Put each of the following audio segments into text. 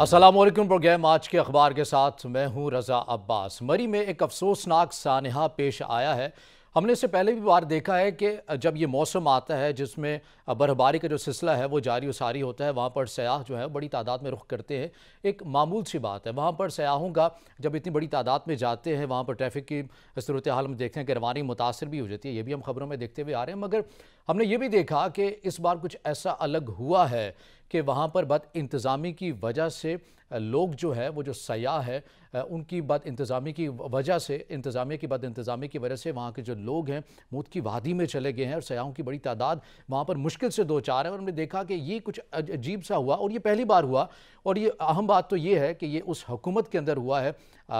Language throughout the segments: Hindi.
असलम प्रोग्राम आज के अखबार के साथ मैं हूं रज़ा अब्बास मरी में एक अफसोसनाक सानहा पेश आया है हमने इससे पहले भी बार देखा है कि जब ये मौसम आता है जिसमें बर्फबारी का जो सिलसिला है वो जारी वसारी होता है वहाँ पर सयाह जो है बड़ी तादाद में रुख करते हैं एक मामूल सी बात है वहाँ पर सयाहों का जब इतनी बड़ी तादाद में जाते हैं वहाँ पर ट्रैफिक की सूरत हाल में देखते हैं कि रवानी मुतासर भी हो जाती है ये भी हम खबरों में देखते हुए आ रहे हैं मगर हमने ये भी देखा कि इस बार कुछ ऐसा अलग हुआ है कि वहाँ पर बद इंतज़ामी की वजह से लोग जो है वो जो सयाह है उनकी बद इंतज़ामी की वजह से इंतज़ामिया की बद इंतज़ामी की वजह से वहाँ के जो लोग हैं मौत की वादी में चले गए हैं और सयाहों की बड़ी तादाद वहाँ पर मुश्किल से दो चार है और हमने देखा कि ये कुछ अजीब सा हुआ और ये पहली बार हुआ और ये अहम बात तो ये है कि ये उस हुकूमत के अंदर हुआ है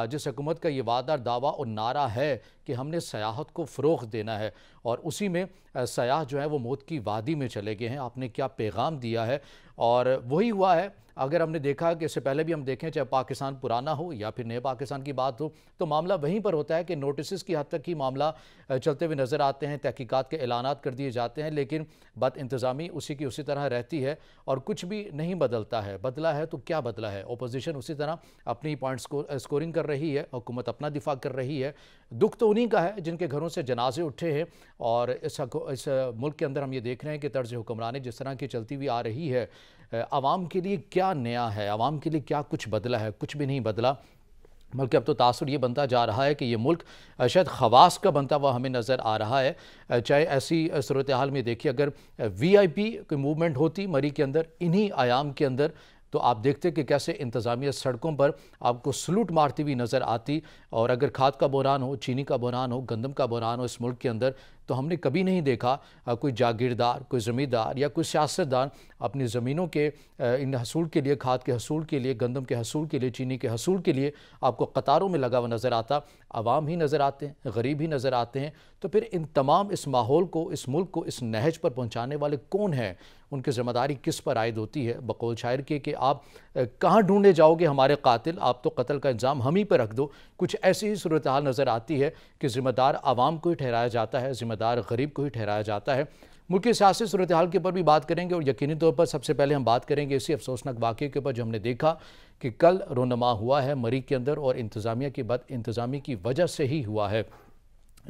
जिस हुकूमत का ये वादा दावा और नारा है कि हमने सयाहत को फ़रोग देना है और उसी में सयाह जो है वो मौत की वादी में चले गए हैं आपने क्या पैगाम दिया है और वही हुआ है अगर हमने देखा कि इससे पहले भी हम देखें चाहे पाकिस्तान पुराना हो या फिर नए पाकिस्तान की बात हो तो मामला वहीं पर होता है कि नोटिस की हद तक ही मामला चलते हुए नज़र आते हैं तहकीक़ात के ऐलान कर दिए जाते हैं लेकिन बद इंतज़ामी उसी की उसी तरह रहती है और कुछ भी नहीं बदलता है बदला है तो क्या बदला है अपोजिशन उसी तरह अपनी पॉइंट स्कोरिंग कर रही है हुकूमत अपना दिफा कर रही है दुख तो उन्हीं का है जिनके घरों से जनाजे उठे हैं और इस मुल्क के अंदर हम ये देख रहे हैं कि तर्ज हुक्मरानी जिस तरह की चलती हुई आ रही है आवाम के लिए क्या नया है आवाम के लिए क्या कुछ बदला है कुछ भी नहीं बदला बल्कि अब तो तासर ये बनता जा रहा है कि ये मुल्क शायद खवास का बनता हुआ हमें नज़र आ रहा है चाहे ऐसी सूरत हाल में देखिए अगर वी आई पी की मूवमेंट होती मरी के अंदर इन्हीं आयाम के अंदर तो आप देखते कि कैसे इंतज़ामिया सड़कों पर आपको सलूट मारती हुई नज़र आती और अगर खाद का बहरान हो चीनी का बहरान हो गंदम का बहरान हो इस मुल्क के अंदर तो हमने कभी नहीं देखा कोई जागीरदार कोई ज़मींदार या कोई सियासतदान अपनी ज़मीनों के इन हसूल के लिए खाद के हसूल के लिए गंदम के हसूल के लिए चीनी के हसूल के लिए आपको कतारों में लगा हुआ नज़र आता आवाम ही नज़र आते हैं गरीब ही नज़र आते हैं तो फिर इन तमाम इस माहौल को इस मुल्क को इस नहज पर पहुँचाने वाले कौन हैं उनकी ज़िम्मेदारी किस पर आयद होती है बकौल शायर के कि आप कहाँ ढूंढने जाओगे हमारे कातिल आप तो कत्ल का इंज़ाम हम ही पर रख दो कुछ ऐसी ही सूरत नज़र आती है कि ज़िम्मेदार आवाम को ही ठहराया जाता है ज़िम्मेदार जिम्मेदार गरीब को ही ठहराया जाता है मुल्क सियासी सूरत हाल के ऊपर भी बात करेंगे और यकीनी तौर पर सबसे पहले हम बात करेंगे इसी अफसोसनाक वाक्य के ऊपर जो हमने देखा कि कल रोनमा हुआ है मरी के अंदर और इंतज़ामिया की बद इंतज़ामी की वजह से ही हुआ है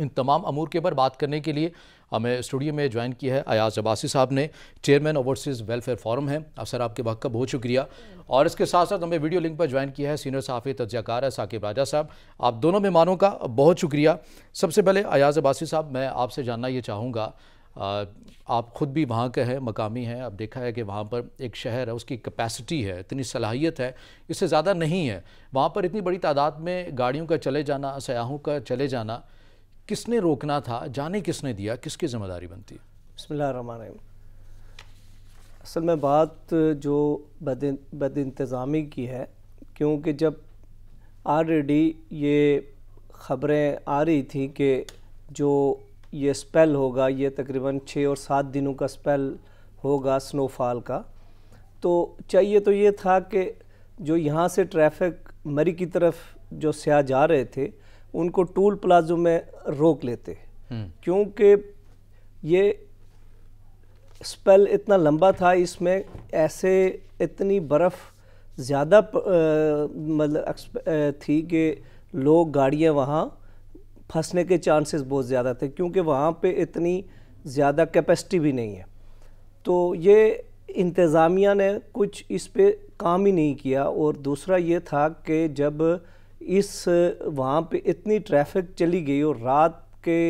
इन तमाम अमूर के ऊपर बात करने के लिए हमें स्टूडियो में ज्वाइन किया है अयाज अब्बासी साहब ने चेयरमैन ओवरसीज़ वेलफेयर फोरम है अब सर आपके वक्त का बहुत शुक्रिया और इसके साथ साथ हमें वीडियो लिंक पर ज्वाइन किया है सीनियर साफ़ी तजाकार है साकिब राजा साहब आप दोनों मेहमानों का बहुत शुक्रिया सबसे पहले अयाज अब्बासी साहब मैं आपसे जानना ये चाहूँगा आप ख़ुद भी वहाँ के हैं मकामी हैं आप देखा है कि वहाँ पर एक शहर है उसकी कैपेसिटी है इतनी सलाहियत है इससे ज़्यादा नहीं है वहाँ पर इतनी बड़ी तादाद में गाड़ियों का चले जाना सयाहों का चले जाना किसने रोकना था जाने किसने दिया किसकी ज़िम्मेदारी बनती है बसमिल असल में बात जो बद बद इंतज़ामी की है क्योंकि जब ऑलरेडी ये ख़बरें आ रही थी कि जो ये स्पेल होगा ये तकरीबन छः और सात दिनों का स्पेल होगा स्नोफॉल का तो चाहिए तो ये था कि जो यहाँ से ट्रैफिक मरी की तरफ जो स्या जा रहे थे उनको टूल प्लाजो में रोक लेते हम्म। क्योंकि ये स्पेल इतना लंबा था इसमें ऐसे इतनी बर्फ़ ज़्यादा मतलब थी कि लोग गाड़ियाँ वहाँ फंसने के चांसेस बहुत ज़्यादा थे क्योंकि वहाँ पे इतनी ज़्यादा कैपेसिटी भी नहीं है तो ये इंतज़ामिया ने कुछ इस पर काम ही नहीं किया और दूसरा ये था कि जब इस वहाँ पे इतनी ट्रैफिक चली गई और रात के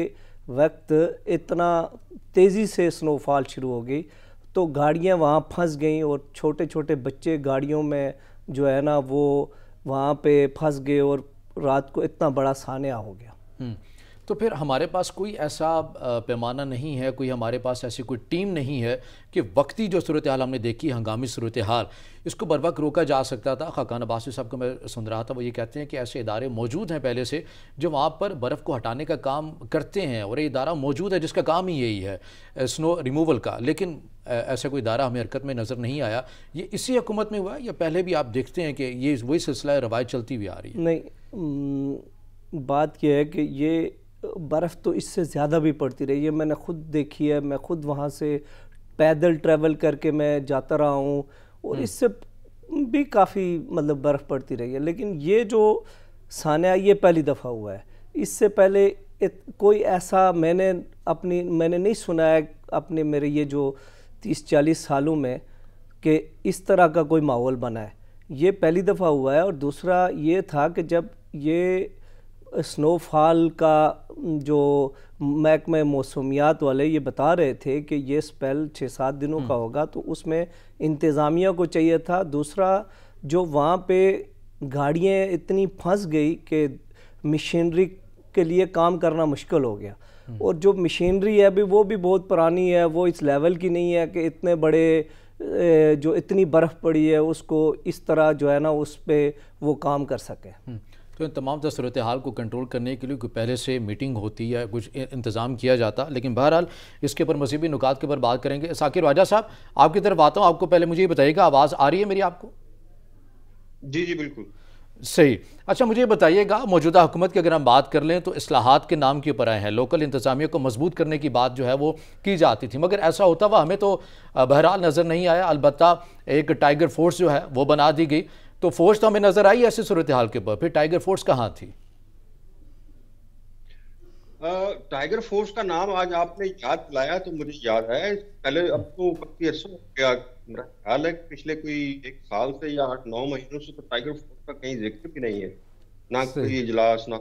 वक्त इतना तेज़ी से स्नोफॉल शुरू हो गई तो गाड़ियाँ वहाँ फंस गईं और छोटे छोटे बच्चे गाड़ियों में जो है ना वो वहाँ पे फंस गए और रात को इतना बड़ा सान्या हो गया हम्म। तो फिर हमारे पास कोई ऐसा पैमाना नहीं है कोई हमारे पास ऐसी कोई टीम नहीं है कि वक्ती जो सूरत हाल हमने देखी हंगामी सूरत हाल इसको बर वक्त रोका जा सकता था खाकान अब्बासी साहब को मैं सुन रहा था वो ये कहते हैं कि ऐसे इदारे मौजूद हैं पहले से जो वहाँ पर बर्फ़ को हटाने का काम करते हैं और ये इदारा मौजूद है जिसका काम ही यही है स्नो रिमूवल का लेकिन ऐसा कोई इदारा हमें हरकत में नज़र नहीं आया ये इसी हुकूमत में हुआ या पहले भी आप देखते हैं कि ये वही सिलसिला रवायत चलती हुई आ रही है नहीं बात यह है कि ये बर्फ़ तो इससे ज़्यादा भी पड़ती रही है मैंने ख़ुद देखी है मैं ख़ुद वहाँ से पैदल ट्रैवल करके मैं जाता रहा हूँ और हम्म। इससे भी काफ़ी मतलब बर्फ़ पड़ती रही है लेकिन ये जो सान्या ये पहली दफ़ा हुआ है इससे पहले इत, कोई ऐसा मैंने अपनी मैंने नहीं सुना है अपने मेरे ये जो तीस चालीस सालों में कि इस तरह का कोई माहौल बना है ये पहली दफ़ा हुआ है और दूसरा ये था कि जब ये स्नोफॉल का जो महकमे मौसमियात वाले ये बता रहे थे कि ये स्पेल छः सात दिनों का हम्म। होगा तो उसमें इंतज़ामिया को चाहिए था दूसरा जो वहाँ पे गाड़ियाँ इतनी फंस गई कि मशीनरी के लिए काम करना मुश्किल हो गया हम्म। और जो मशीनरी है अभी वो भी बहुत पुरानी है वो इस लेवल की नहीं है कि इतने बड़े जो इतनी बर्फ़ पड़ी है उसको इस तरह जो है ना उस पर वो काम कर सके हम्म। तो इन तमाम तर सूरत हाल को कंट्रोल करने के लिए कोई पहले से मीटिंग होती या कुछ इंतज़ाम किया जाता लेकिन बहरहाल इसके ऊपर मजीबी नुकात के ऊपर बात करेंगे साकिर राजा साहब आपकी तरफ आता हूँ आपको पहले मुझे ये बताइएगा आवाज़ आ रही है मेरी आपको जी जी बिल्कुल सही अच्छा मुझे बताइएगा मौजूदा हुकूमत की अगर हम बात कर लें तो असलाहत के नाम के ऊपर आए हैं लोकल इंतजामिया को मजबूत करने की बात जो है वो की जाती थी मगर ऐसा होता हुआ हमें तो बहरहाल नज़र नहीं आया अलबत् एक टाइगर फोर्स जो है वो बना दी गई तो फोर्स तो हमें नजर आई ऐसी सूरत हाल के ऊपर फिर टाइगर फोर्स कहाँ थी टाइगर फोर्स का नाम आज आपने याद दिलाया तो मुझे याद है पहले अब तो काफी अर्सा हो गया मेरा ख्याल है पिछले कोई एक साल से या आठ नौ महीनों से तो टाइगर फोर्स का कहीं जिक्र भी नहीं है ना कोई इजलास ना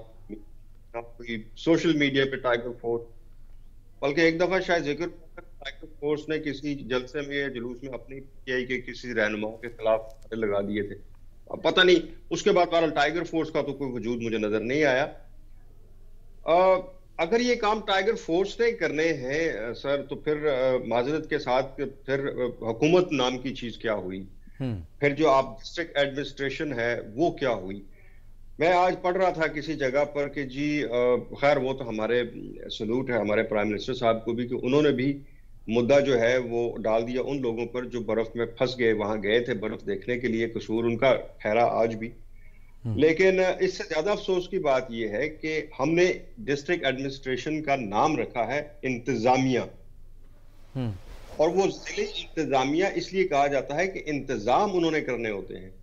ना कोई सोशल मीडिया पे टाइगर फोर्स बल्कि एक दफा शायद जिक्र टाइगर फोर्स ने किसी जलसे में या जुलूस में अपनी पीटीआई के किसी रहनुमाओं के खिलाफ लगा दिए थे पता नहीं उसके बाद बहरहाल टाइगर फोर्स का तो कोई वजूद मुझे नजर नहीं आया आ, अगर ये काम टाइगर फोर्स ने करने हैं सर तो फिर माजरत के साथ फिर हुकूमत नाम की चीज क्या हुई हम्म। फिर जो आप डिस्ट्रिक्ट एडमिनिस्ट्रेशन है वो क्या हुई मैं आज पढ़ रहा था किसी जगह पर कि जी खैर वो तो हमारे सलूट है हमारे प्राइम मिनिस्टर साहब को भी कि उन्होंने भी मुद्दा जो है वो डाल दिया उन लोगों पर जो बर्फ में फंस गए वहां गए थे बर्फ देखने के लिए कसूर उनका ठहरा आज भी हम्म। लेकिन इससे ज्यादा अफसोस की बात यह है कि हमने डिस्ट्रिक्ट एडमिनिस्ट्रेशन का नाम रखा है इंतजामिया हम्म। और वो जिले इंतजामिया इसलिए कहा जाता है कि इंतजाम उन्होंने करने होते हैं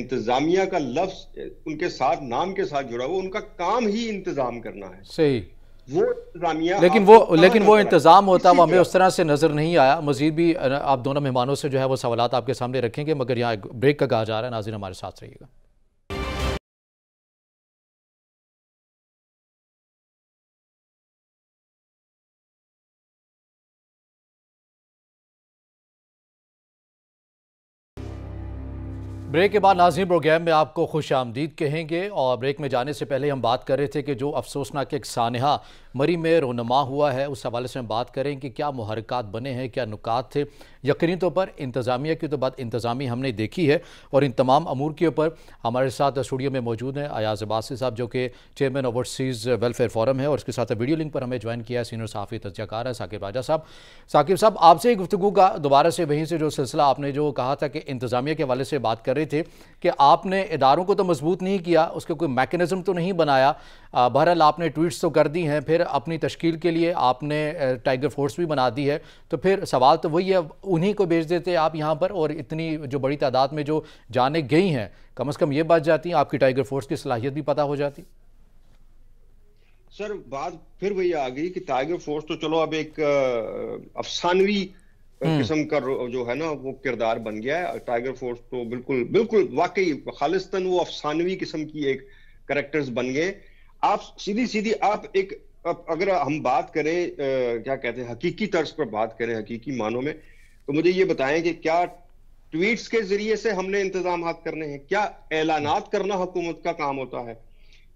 इंतजामिया का लफ्ज उनके साथ नाम के साथ जुड़ा हुआ उनका काम ही इंतजाम करना है सही वो लेकिन वो लेकिन वो इंतज़ाम होता वो हमें उस तरह से नज़र नहीं आया मजीद भी आप दोनों मेहमानों से जो है वो सवाल आपके सामने रखेंगे मगर यहाँ ब्रेक का कहा जा रहा है नाजिन हमारे साथ रहिएगा ब्रेक के बाद नाजिम प्रोग्राम में आपको खुश आमदीद कहेंगे और ब्रेक में जाने से पहले हम बात कर रहे थे कि जो अफसोसनाक एक सानहा मरी में रोनमा हुआ है उस हवाले से हम बात करें कि क्या मुहरक़ात बने हैं क्या नुकात थे यकीनी तौर तो पर इंतज़ामिया की तो बात इंतज़ामी हमने देखी है और इन तमाम अमूर के ऊपर हमारे साथ स्टूडियो में मौजूद हैं अयाज अबासी साहब जो कि चेयरमैन ओवरसीज़ वेलफेयर फोरम है और उसके साथ वीडियो लिंक पर हमें ज्वाइन किया है सीनियर सहाफ़ी तजाकार है साकिब राजा साहब साकिब साहब आपसे एक गुफ्तु का दोबारा से वहीं से जो सिलसिला आपने जो कहा था कि इंतज़ामिया के हवाले से बात कर रहे थे कि आपने इदारों को तो मजबूत नहीं किया उसके कोई मैकेनिज़्म तो नहीं बनाया बहरहाल आपने ट्वीट्स तो कर दी हैं फिर अपनी तश्कील के लिए आपने टाइगर फोर्स भी बना दी है तो फिर सवाल तो वही है उन्हीं को भेज देते आप यहाँ पर और इतनी जो बड़ी तादाद में जो जाने गई हैं कम अज़ कम ये बात जाती है आपकी टाइगर फोर्स की सलाहियत भी पता हो जाती सर बात फिर वही आ गई कि टाइगर फोर्स तो चलो अब एक अफसानवी हम्म। किस्म का जो है ना वो किरदार बन गया है टाइगर फोर्स तो बिल्कुल बिल्कुल वाकई खालिस्तन वो अफसानवी किस्म की एक करेक्टर्स बन गए आप सीधी सीधी आप एक अब अगर हम बात करें आ, क्या कहते हैं हकीकी तर्ज पर बात करें हकीकी मानों में तो मुझे ये बताएं कि क्या ट्वीट्स के जरिए से हमने इंतजाम करने हैं क्या ऐलानात हम्म। करना हुकूमत का काम होता है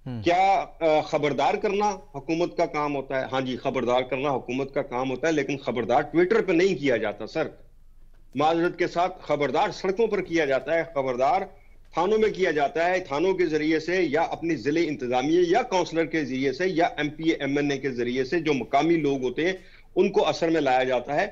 हम्म। क्या खबरदार करना हुकूमत का काम होता है हाँ जी खबरदार करना हुकूमत का काम होता है लेकिन खबरदार ट्विटर पर नहीं किया जाता सर माजरत के साथ खबरदार सड़कों पर किया जाता है खबरदार थानों में किया जाता है थानों के जरिए से या अपनी जिले इंतजामिया या काउंसलर के जरिए से या M P M N A के जरिए से जो मकामी लोग होते हैं उनको असर में लाया जाता है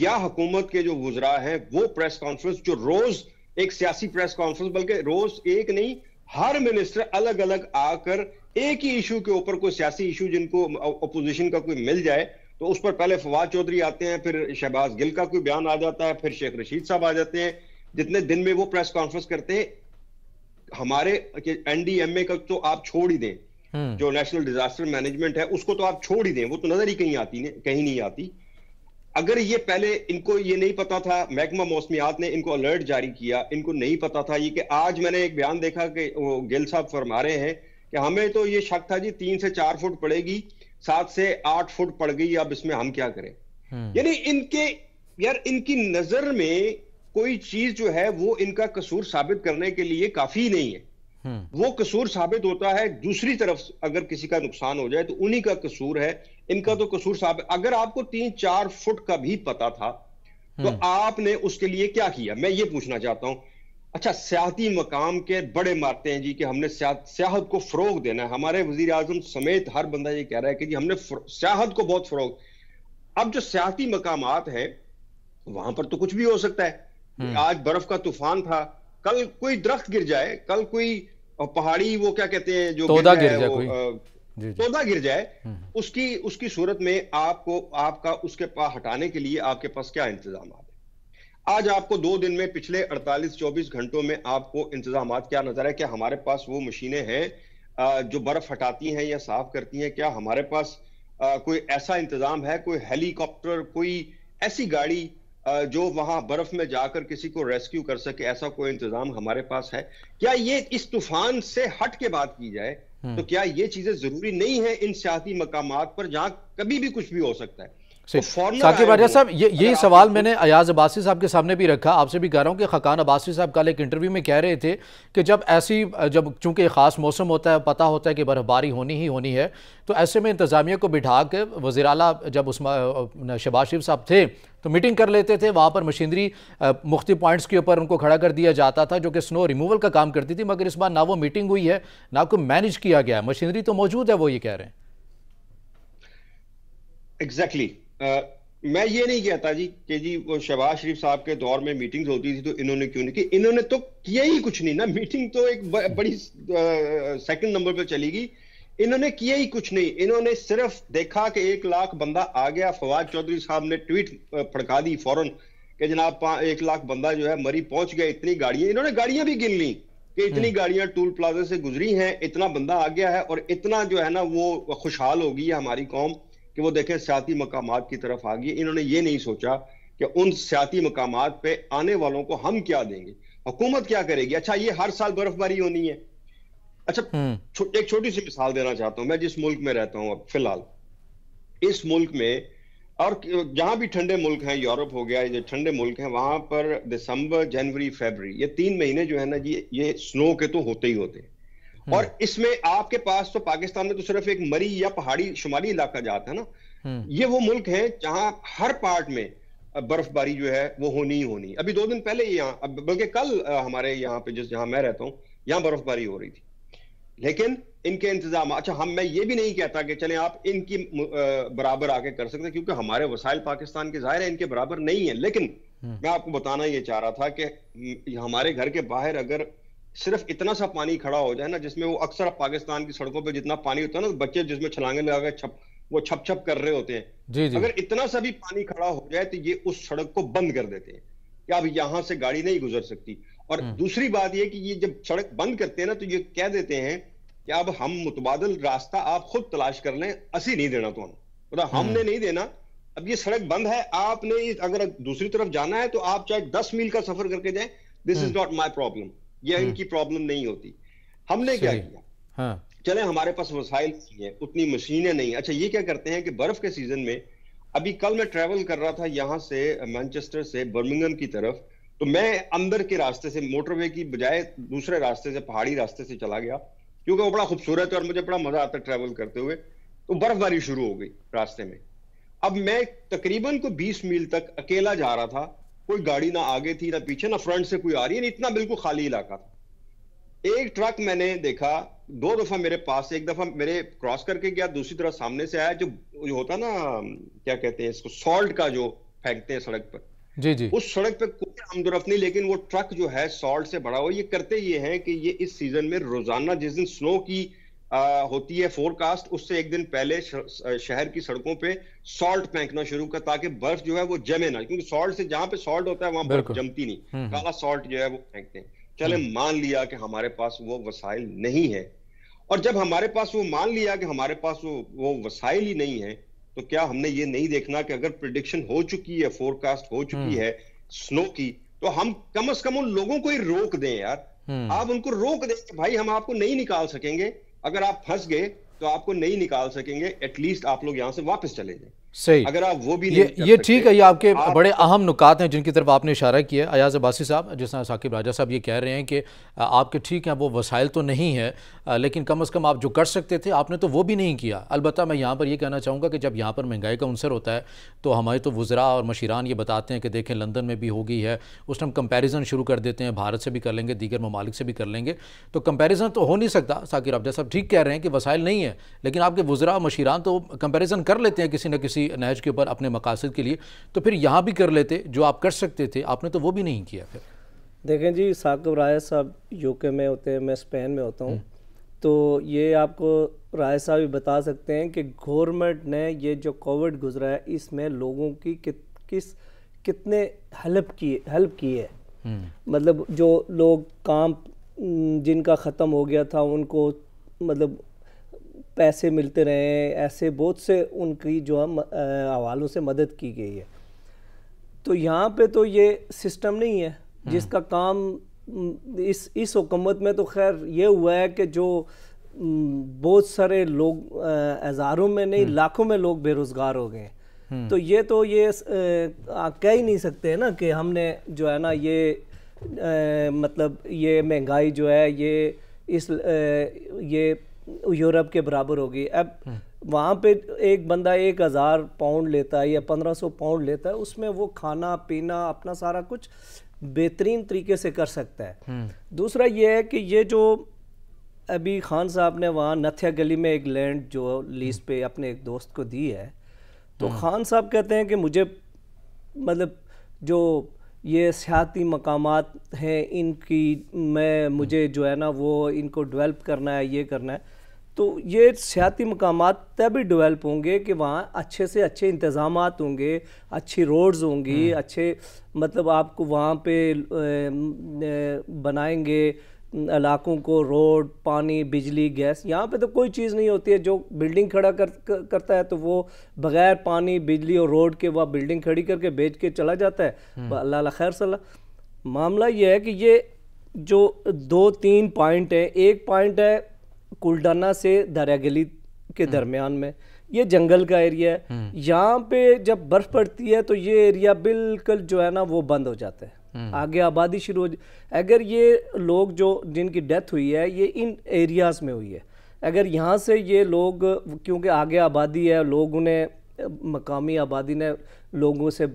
या हुकूमत के जो वजरा हैं वो प्रेस कॉन्फ्रेंस जो रोज एक सियासी प्रेस कॉन्फ्रेंस बल्कि रोज एक नहीं हर मिनिस्टर अलग अलग आकर एक ही इशू के ऊपर कोई सियासी इशू जिनको अपोजिशन का कोई मिल जाए तो उस पर पहले फवाद चौधरी आते हैं फिर शहबाज गिल का कोई बयान आ जाता है फिर शेख रशीद साहब आ जाते हैं जितने दिन में वो प्रेस कॉन्फ्रेंस करते हैं हमारे एनडीएमए का तो आप छोड़ ही दें हम्म। जो नेशनल डिजास्टर मैनेजमेंट है उसको तो आप छोड़ ही दें वो तो नजर ही कहीं आती नहीं कहीं नहीं आती अगर ये पहले इनको ये नहीं पता था महकमा मौसमियात ने इनको अलर्ट जारी किया इनको नहीं पता था ये कि आज मैंने एक बयान देखा कि वो गिल साहब फरमा रहे हैं कि हमें तो ये शक था जी तीन से चार फुट पड़ेगी सात से आठ फुट पड़ गई अब इसमें हम क्या करें हम्म। यानी इनके यार इनकी नजर में कोई चीज जो है वो इनका कसूर साबित करने के लिए काफी नहीं है हम्म। वो कसूर साबित होता है दूसरी तरफ अगर किसी का नुकसान हो जाए तो उन्हीं का कसूर है इनका तो कसूर साबित अगर आपको तीन चार फुट का भी पता था तो हम्म। आपने उसके लिए क्या किया मैं ये पूछना चाहता हूं अच्छा सियाती मकाम के बड़े मारते हैं जी कि हमने सियाहत को फरोग देना है हमारे वजीर आजम समेत हर बंदा ये कह रहा है कि जी हमने सियाहत को बहुत फरोग अब जो सियाती मकाम हैं वहां पर तो कुछ भी हो सकता है हम्म। आज बर्फ का तूफान था कल कोई दरख्त गिर जाए कल कोई पहाड़ी वो क्या कहते हैं जो तोदा गिर, गिर जाए कोई तोदा गिर जाए हम्म। उसकी उसकी सूरत में आपको आपका उसके पास हटाने के लिए आपके पास क्या इंतजाम है आज आपको दो दिन में पिछले 48-24 घंटों में आपको इंतजाम क्या नजर है क्या हमारे पास वो मशीनें हैं जो बर्फ हटाती हैं या साफ करती हैं क्या हमारे पास कोई ऐसा इंतजाम है कोई हेलीकॉप्टर कोई ऐसी गाड़ी जो वहां बर्फ में जाकर किसी को रेस्क्यू कर सके ऐसा कोई इंतजाम हमारे पास है क्या ये इस तूफान से हट के बात की जाए तो हम्म। क्या ये चीजें जरूरी नहीं है इन सियाती मकाम पर जहां कभी भी कुछ भी हो सकता है तो साकिब आर्या साहब ये यही सवाल मैंने अयाज अबासी साहब के सामने भी रखा आपसे भी कह रहा हूँ कि खकान अब्बासी साहब कल एक इंटरव्यू में कह रहे थे कि जब ऐसी जब चूंकि ख़ास मौसम होता है पता होता है कि बर्फबारी होनी ही होनी है तो ऐसे में इंतज़ामिया को बिठा के वजीर अला जब उसमें शबाज शरीफ साहब थे तो मीटिंग कर लेते थे वहाँ पर मशीनरी मुख्तु पॉइंट्स के ऊपर उनको खड़ा कर दिया जाता था जो कि स्नो रिमूवल का काम करती थी मगर इस बार ना वो मीटिंग हुई है ना को मैनेज किया गया मशीनरी तो मौजूद है वो ये कह रहे हैं एग्जैक्टली exactly. मैं ये नहीं कहता जी कि जी वो शहबाज शरीफ साहब के दौर में मीटिंग्स होती थी तो इन्होंने क्यों नहीं की इन्होंने तो किया ही कुछ नहीं ना मीटिंग तो एक ब, बड़ी सेकंड नंबर पर चली गई इन्होंने किया ही कुछ नहीं इन्होंने सिर्फ देखा कि एक लाख बंदा आ गया फवाद चौधरी साहब ने ट्वीट फड़का दी फौरन के जनाब एक लाख बंदा जो है मरी पहुंच गया इतनी गाड़ियां इन्होंने गाड़ियां भी गिन ली कि इतनी हम्म। गाड़ियां टूल प्लाजा से गुजरी हैं इतना बंदा आ गया है और इतना जो है ना वो खुशहाल होगी हमारी कौम कि वो देखें सियाती मकाम की तरफ आ गई इन्होंने ये नहीं सोचा कि उन सियाती मकाम पे आने वालों को हम क्या देंगे हुकूमत क्या करेगी अच्छा ये हर साल बर्फबारी होनी है अच्छा हम्म। छो, एक छोटी सी मिसाल देना चाहता हूं मैं जिस मुल्क में रहता हूं अब फिलहाल इस मुल्क में और जहां भी ठंडे मुल्क हैं यूरोप हो गया जो ठंडे मुल्क हैं वहां पर दिसंबर जनवरी फेबर ये तीन महीने जो है ना जी ये स्नो के तो होते ही होते हैं और हम्म। इसमें आपके पास तो पाकिस्तान में तो सिर्फ एक मरी या पहाड़ी शुमाली इलाका जाता है ना हम्म। ये वो मुल्क है जहां हर पार्ट में बर्फबारी जो है वो होनी ही होनी अभी दो दिन पहले ही यहाँ बल्कि कल हमारे यहाँ पे जिस जहां मैं रहता हूँ यहाँ बर्फबारी हो रही थी लेकिन इनके इंतजाम अच्छा हम मैं ये भी नहीं कहता कि चले आप इनकी बराबर आके कर सकते क्योंकि हमारे वसाइल पाकिस्तान के जाहिर है इनके बराबर नहीं है लेकिन हम्म। मैं आपको बताना ये चाह रहा था कि हमारे घर के बाहर अगर सिर्फ इतना सा पानी खड़ा हो जाए ना जिसमें वो अक्सर पाकिस्तान की सड़कों पर जितना पानी होता है ना बच्चे जिसमें छलांगे लगा के छप वो छप छप कर रहे होते हैं जी जी। अगर इतना सा भी पानी खड़ा हो जाए तो ये उस सड़क को बंद कर देते हैं कि अब यहां से गाड़ी नहीं गुजर सकती और हम्म। दूसरी बात यह कि ये जब सड़क बंद करते हैं ना तो ये कह देते हैं कि अब हम मुतबादल रास्ता आप खुद तलाश कर लें असी नहीं देना तो मतलब हम्म। हमने नहीं देना अब ये सड़क बंद है आपने अगर दूसरी तरफ जाना है तो आप चाहे दस मील का सफर करके जाए this is not my problem यह हम्म। इनकी प्रॉब्लम नहीं होती हमने क्या किया हाँ। चले हमारे पास वसाइल नहीं है उतनी मशीनें नहीं अच्छा ये क्या करते हैं कि बर्फ के सीजन में अभी कल मैं ट्रेवल कर रहा था यहाँ से मैनचेस्टर से बर्मिंगम की तरफ तो मैं अंदर के रास्ते से मोटरवे की बजाय दूसरे रास्ते से पहाड़ी रास्ते से चला गया क्योंकि वो बड़ा खूबसूरत है और मुझे बड़ा मजा आता है ट्रैवल करते हुए तो बर्फबारी शुरू हो गई रास्ते में अब मैं तकरीबन को 20 मील तक अकेला जा रहा था कोई गाड़ी ना आगे थी ना पीछे ना फ्रंट से कोई आ रही है इतना बिल्कुल खाली इलाका था एक ट्रक मैंने देखा दो दफा मेरे पास एक दफा मेरे क्रॉस करके गया दूसरी तरफ सामने से आया जो जो होता ना क्या कहते हैं इसको सॉल्ट का जो फेंकते हैं सड़क पर जी जी उस सड़क पे कोई आमदोरफ नहीं लेकिन वो ट्रक जो है सॉल्ट से भरा हुआ ये करते ये है कि ये इस सीजन में रोजाना जिस दिन स्नो की होती है फोरकास्ट उससे एक दिन पहले शहर की सड़कों पे सॉल्ट फेंकना शुरू कर ताकि बर्फ जो है वो जमे ना क्योंकि सॉल्ट से जहां पे सॉल्ट होता है वहां बर्फ जमती नहीं हम्म, हम्म। काला सॉल्ट जो है वो फेंकते हैं चले हम्म। मान लिया कि हमारे पास वो वसाइल नहीं है और जब हमारे पास वो मान लिया कि हमारे पास वो वो वसाइल ही नहीं है तो क्या हमने ये नहीं देखना कि अगर प्रिडिक्शन हो चुकी है फोरकास्ट हो चुकी है स्नो की तो हम कम अज कम उन लोगों को ही रोक दें यार आप उनको रोक दें भाई हम आपको नहीं निकाल सकेंगे अगर आप फंस गए तो आपको नहीं निकाल सकेंगे एटलीस्ट आप लोग यहां से वापस चले जाए सही अगर आप वो भी ये ये ठीक है ये आपके आप... बड़े अहम नुकात हैं जिनकी तरफ आपने इशारा किया अयाज अबासी साहब जिस तरह साकिब राजा साहब ये कह रहे हैं कि आपके ठीक हैं वो वसाइल तो नहीं है लेकिन कम अज़ कम आप जो कर सकते थे आपने तो वो भी नहीं किया अलबत् मैं यहाँ पर ये कहना चाहूँगा कि जब यहाँ पर महंगाई का अंसर होता है तो हमारे तो वज़रा और मशीरान ये बताते हैं कि देखें लंदन में भी हो गई है उस टाइम कंपेरिज़न शुरू कर देते हैं भारत से भी कर लेंगे दीगर ममालिक से भी कर लेंगे तो कंपेरिज़न तो हो नहीं सकता साकिब राजा साहब ठीक कह रहे हैं कि वसाइल नहीं है लेकिन आपके वज़रा मशीरान तो कंपेरिज़न कर लेते हैं किसी न किसी किसी नहज के ऊपर अपने मकासद के लिए तो फिर यहाँ भी कर लेते जो आप कर सकते थे आपने तो वो भी नहीं किया फिर देखें जी साकब राय साहब यूके में होते हैं मैं स्पेन में होता हूँ हम्म। तो ये आपको राय साहब भी बता सकते हैं कि गवर्नमेंट ने ये जो कोविड गुजरा है इसमें लोगों की कि, किस कितने हेल्प किए हेल्प की है हम्म। मतलब जो लोग काम जिनका ख़त्म हो गया था उनको मतलब पैसे मिलते रहे ऐसे बहुत से उनकी जो हम हवालों से मदद की गई है तो यहाँ पे तो ये सिस्टम नहीं है हम्म। जिसका काम इस इस हुकूमत में तो खैर ये हुआ है कि जो बहुत सारे लोग हज़ारों में नहीं हम्म। लाखों में लोग बेरोज़गार हो गए हम्म। तो ये तो ये कह ही नहीं सकते है ना कि हमने जो है ना ये आ, मतलब ये महंगाई जो है ये इस आ, ये यूरोप के बराबर होगी अब हम्म। वहाँ पे एक बंदा एक हज़ार पाउंड लेता है या पंद्रह सौ पाउंड लेता है उसमें वो खाना पीना अपना सारा कुछ बेहतरीन तरीके से कर सकता है हम्म। दूसरा ये है कि ये जो अभी खान साहब ने वहाँ नथिया गली में एक लैंड जो लीज हम्म। पे अपने एक दोस्त को दी है तो खान साहब कहते हैं कि मुझे मतलब जो ये सियाती मकाम हैं इनकी मैं मुझे जो है ना वो इनको डेवलप करना है ये करना है तो ये सियाती मकाम तभी डेवलप होंगे कि वहाँ अच्छे से अच्छे इंतज़ाम होंगे अच्छी रोड्स होंगी हम्म। अच्छे मतलब आपको वहाँ पे बनाएंगे इलाकों को रोड पानी बिजली गैस यहाँ पे तो कोई चीज़ नहीं होती है जो बिल्डिंग खड़ा कर, कर करता है तो वो बग़ैर पानी बिजली और रोड के वह बिल्डिंग खड़ी करके बेच के चला जाता है हम्म। अल्लाह खैर सलाह मामला ये है कि ये जो दो तीन पॉइंट है एक पॉइंट है कुलडाना से दरिया गली के हम्म। दरमियान में ये जंगल का एरिया है हम्म। यहाँ पे जब बर्फ़ पड़ती है तो ये एरिया बिल्कुल जो है ना वो बंद हो जाता है हम्म। आगे आबादी शुरू हो अगर ये लोग जो जिनकी डेथ हुई है ये इन एरियाज़ में हुई है अगर यहाँ से ये लोग क्योंकि आगे आबादी है लोग उन्हें मकामी आबादी ने लोगों से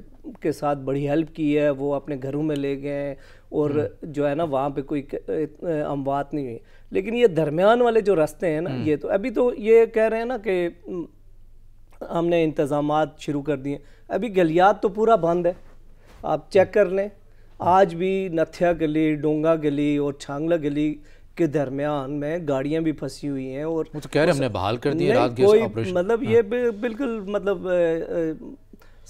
के साथ बड़ी हेल्प की है वो अपने घरों में ले गए और हम्म। जो है ना वहाँ पे कोई अमवात नहीं हुई लेकिन ये दरमियान वाले जो रास्ते हैं ना हम्म। ये तो अभी तो ये कह रहे हैं ना कि हमने इंतज़ाम शुरू कर दिए अभी गलियात तो पूरा बंद है आप चेक हम्म। कर लें आज भी नथिया गली डोंगा गली और छांगला गली के दरमियान में गाड़ियां भी फंसी हुई हैं और तो कह रहे हमने बहाल कर दिया रात कोई मतलब हाँ। ये बिल्कुल मतलब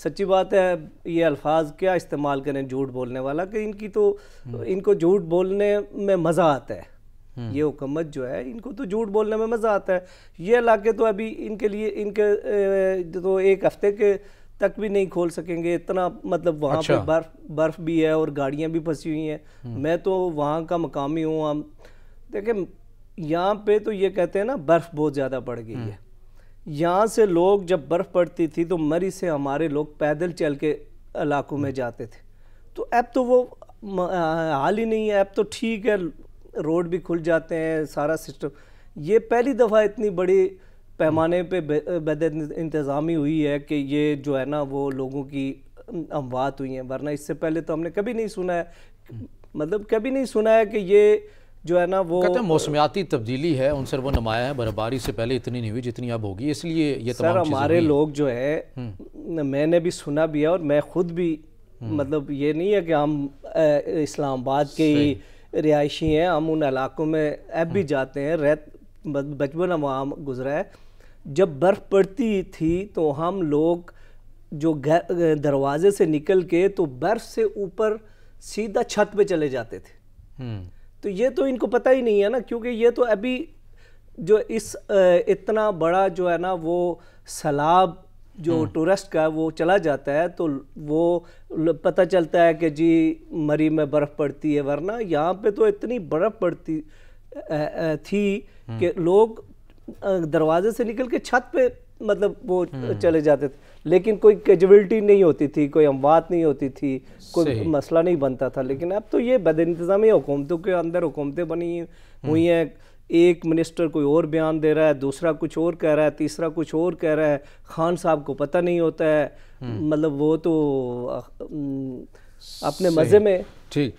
सच्ची बात है ये अल्फाज क्या इस्तेमाल करें झूठ बोलने वाला कि इनकी तो हम्म। इनको झूठ बोलने में मज़ा आता है हम्म। ये हुकूमत जो है इनको तो झूठ बोलने में मज़ा आता है ये इलाके तो अभी इनके लिए इनके तो एक हफ्ते के तक भी नहीं खोल सकेंगे इतना मतलब वहाँ अच्छा। पर बर्फ बर्फ भी है और गाड़ियाँ भी फंसी हुई हैं हम्म। मैं तो वहाँ का मकामी हूँ हम देखें यहाँ पे तो ये कहते हैं ना बर्फ़ बहुत ज़्यादा पड़ गई है यहाँ से लोग जब बर्फ़ पड़ती थी तो मरी से हमारे लोग पैदल चल के इलाकों में जाते थे तो अब तो वो हाल ही नहीं है अब तो ठीक है रोड भी खुल जाते हैं सारा सिस्टम ये पहली दफ़ा इतनी बड़ी पैमाने पे बद इंतज़ामी हुई है कि ये जो है ना वो लोगों की अमवात हुई हैं वरना इससे पहले तो हमने कभी नहीं सुना है मतलब कभी नहीं सुना है कि ये जो है ना वो कहते मौसमियाती तब्दीली है उनसे वो नमाया है बर्फबारी से पहले इतनी नहीं हुई जितनी अब होगी इसलिए ये सर हमारे लोग जो है हम्म। मैंने भी सुना भी है और मैं खुद भी हम्म। मतलब ये नहीं है कि हम इस्लामाबाद के ही रिहायशी हैं हम उन इलाकों में अब भी हम्म। जाते हैं रह बचपन वहाँ गुजरा है जब बर्फ़ पड़ती थी तो हम लोग जो दरवाजे से निकल के तो बर्फ़ से ऊपर सीधा छत पे चले जाते थे तो ये तो इनको पता ही नहीं है ना क्योंकि ये तो अभी जो इस इतना बड़ा जो है ना वो सैलाब जो टूरिस्ट हम्म। का वो चला जाता है तो वो पता चलता है कि जी मरी में बर्फ़ पड़ती है वरना यहाँ पे तो इतनी बर्फ़ पड़ती थी हम्म। कि लोग दरवाजे से निकल के छत पे मतलब वो हम्म। चले जाते थे लेकिन कोई कैजुअलिटी नहीं होती थी कोई अमवात नहीं होती थी कोई मसला नहीं बनता था लेकिन अब तो ये बद इंतज़ामी हुकूमतों के अंदर हुकूमतें बनी हुई हम्म। हैं एक मिनिस्टर कोई और बयान दे रहा है दूसरा कुछ और कह रहा है तीसरा कुछ और कह रहा है खान साहब को पता नहीं होता है हम्म। मतलब वो तो अपने मज़े में ठीक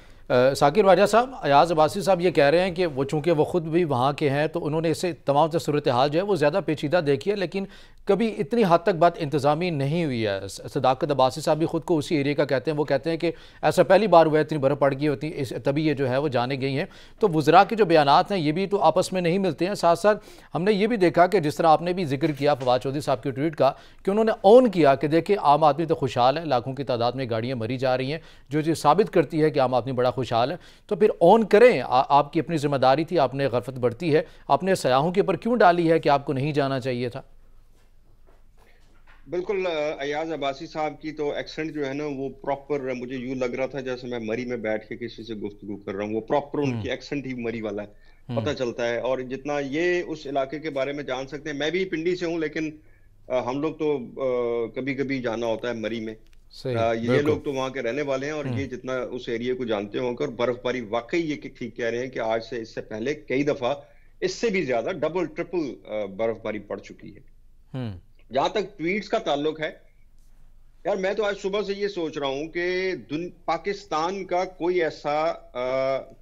साकिर वाजा साहब अयाज अबासी साहब ये कह रहे हैं कि वो चूँकि वो ख़ुद भी वहाँ के हैं तो उन्होंने इसे तमाम सूरत हाल जो है वो ज़्यादा पेचीदा देखी है लेकिन कभी इतनी हद तक बात इंतजामी नहीं हुई है सदाकत अब्बासी साहब भी खुद को उसी एरिया का कहते हैं वो कहते हैं कि ऐसा पहली बार हुआ है इतनी बर्फ़ पड़ गई होती इस तभी ये जो है वो जाने गई हैं तो वज़रा के जो बयान हैं ये भी तो आपस में नहीं मिलते हैं साथ साथ हमने ये भी देखा कि जिस तरह आपने भी जिक्र किया फवाद चौधरी साहब की ट्वीट का कि उन्होंने ऑन किया कि देखिए आम आदमी तो खुशहाल है लाखों की तादाद में गाड़ियाँ मरी जा रही हैं जो चीज़ साबित करती है कि आम आदमी बड़ा खुशहाल है तो फिर ऑन करें आपकी अपनी जिम्मेदारी थी आपने गफत बढ़ती है आपने सयाहों के ऊपर क्यों डाली है कि आपको नहीं जाना चाहिए था बिल्कुल अयाज अबासी साहब की तो एक्सेंट जो है ना वो प्रॉपर मुझे यूं लग रहा था जैसे मैं मरी में बैठ के किसी से गुफ्तगु कर रहा हूँ वो प्रॉपर हम्म। उनकी एक्सेंट ही मरी वाला है हम्म। पता चलता है और जितना ये उस इलाके के बारे में जान सकते हैं मैं भी पिंडी से हूँ लेकिन हम लोग तो कभी कभी जाना होता है मरी में आ, ये लोग तो वहाँ के रहने वाले हैं और ये हम्म। जितना उस एरिया को जानते होंगे और बर्फबारी वाकई ये ठीक कह रहे हैं कि आज से इससे पहले कई दफा इससे भी ज्यादा डबल ट्रिपल बर्फबारी पड़ चुकी है जहां तक ट्वीट का ताल्लुक है यार मैं तो आज सुबह से ये सोच रहा हूं कि पाकिस्तान का कोई ऐसा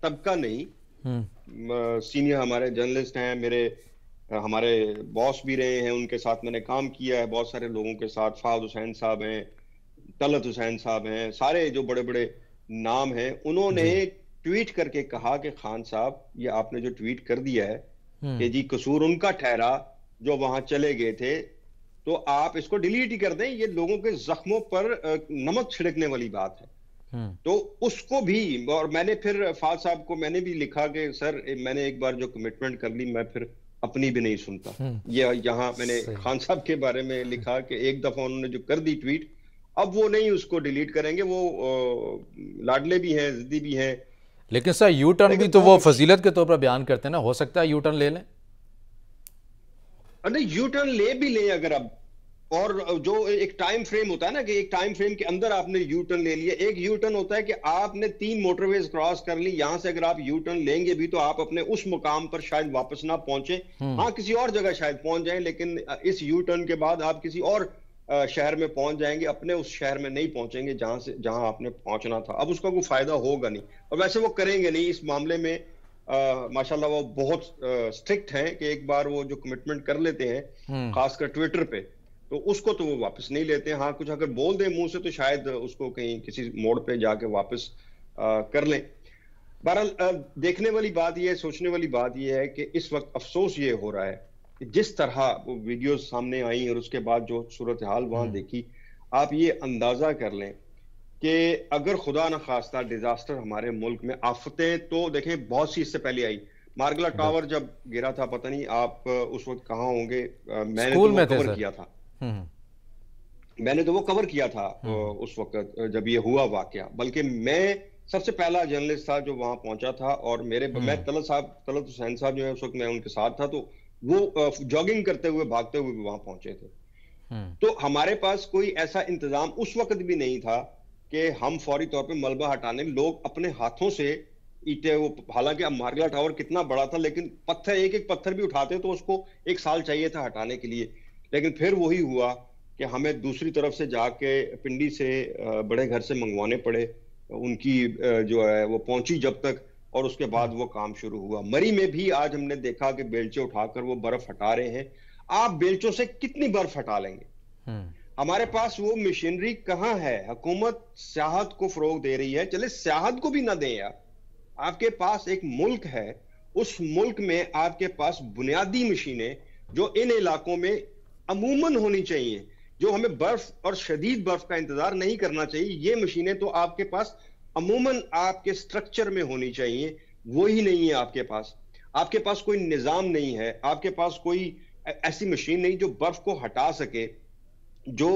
तबका नहीं सीनियर हम्म। हमारे जर्नलिस्ट हैं मेरे हमारे बॉस भी रहे हैं उनके साथ मैंने काम किया है बहुत सारे लोगों के साथ फाद हुसैन साहब हैं तलत हुसैन साहब हैं सारे जो बड़े बड़े नाम हैं उन्होंने ट्वीट करके कहा कि खान साहब ये आपने जो ट्वीट कर दिया है हम्म। कि जी कसूर उनका ठहरा जो वहां चले गए थे तो आप इसको डिलीट ही कर दें ये लोगों के जख्मों पर नमक छिड़कने वाली बात है हम्म। तो उसको भी और मैंने फिर फाल साहब को मैंने भी लिखा कि सर मैंने एक बार जो कमिटमेंट कर ली मैं फिर अपनी भी नहीं सुनता हम्म। ये यहाँ मैंने खान साहब के बारे में लिखा कि एक दफा उन्होंने जो कर दी ट्वीट अब वो नहीं उसको डिलीट करेंगे वो लाडले भी हैं जिद्दी भी हैं लेकिन सर यू टर्न भी तो वो फजीलत के तौर पर बयान करते हैं ना हो सकता है यू टर्न ले लें अरे यू टर्न ले भी लें अगर अब और जो एक टाइम फ्रेम होता है ना कि एक टाइम फ्रेम के अंदर आपने यू टर्न ले लिया एक यू टर्न होता है कि आपने तीन मोटरवेज क्रॉस कर ली यहां से अगर आप यू टर्न लेंगे भी तो आप अपने उस मुकाम पर शायद वापस ना पहुंचे हम्म। हाँ किसी और जगह शायद पहुंच जाए लेकिन इस यू टर्न के बाद आप किसी और शहर में पहुंच जाएंगे अपने उस शहर में नहीं पहुंचेंगे जहां से जहां आपने पहुंचना था अब उसका कोई फायदा होगा नहीं और वैसे वो करेंगे नहीं इस मामले में माशाल्लाह वो बहुत स्ट्रिक्ट हैं कि एक बार वो जो कमिटमेंट कर लेते हैं हम्म। खासकर ट्विटर पे तो उसको तो वो वापस नहीं लेते हाँ कुछ अगर बोल दे मुंह से तो शायद उसको कहीं किसी मोड़ पे जाके वापस आ, कर लें बहरहाल देखने वाली बात यह है सोचने वाली बात यह है कि इस वक्त अफसोस ये हो रहा है कि जिस तरह वो वीडियोस सामने आई और उसके बाद जो सूरत हाल वहां हम्म। देखी आप ये अंदाजा कर लें कि अगर खुदा न खास्ता डिजास्टर हमारे मुल्क में आफतें तो देखें बहुत सी इससे पहले आई मार्गला टावर जब गिरा था पता नहीं आप उस वक्त कहाँ होंगे मैंने तो में कवर किया था हम्म, हम्म। मैंने तो वो कवर किया था हम्म, उस वक्त जब ये हुआ वाक्य बल्कि मैं सबसे पहला जर्नलिस्ट था जो वहां पहुंचा था और मेरे मैं तलत साहब तलत हुसैन साहब जो है उस वक्त मैं उनके साथ था तो वो जॉगिंग करते हुए भागते हुए भी वहां पहुंचे थे तो हमारे पास कोई ऐसा इंतजाम उस वक्त भी नहीं था कि हम फौरी तौर पे मलबा हटाने लोग अपने हाथों से ईटे वो हालांकि अब मार्गला टावर कितना बड़ा था लेकिन पत्थर एक एक पत्थर भी उठाते तो उसको एक साल चाहिए था हटाने के लिए लेकिन फिर वही हुआ कि हमें दूसरी तरफ से जाके पिंडी से बड़े घर से मंगवाने पड़े उनकी जो है वो पहुंची जब तक और उसके बाद वो काम शुरू हुआ मरी में भी आज हमने देखा कि बेलचे उठाकर वो बर्फ हटा रहे हैं आप बेलचों से कितनी बर्फ हटा लेंगे हम्म। हमारे पास वो मशीनरी कहाँ है हकूमत सियाहत को फरोग दे रही है चले सियाहत को भी ना दें यार आपके पास एक मुल्क है उस मुल्क में आपके पास बुनियादी मशीनें जो इन इलाकों में अमूमन होनी चाहिए जो हमें बर्फ और शदीद बर्फ का इंतजार नहीं करना चाहिए ये मशीनें तो आपके पास अमूमन आपके स्ट्रक्चर में होनी चाहिए वो ही नहीं है आपके पास आपके पास कोई निज़ाम नहीं है आपके पास कोई ऐसी मशीन नहीं जो बर्फ को हटा सके जो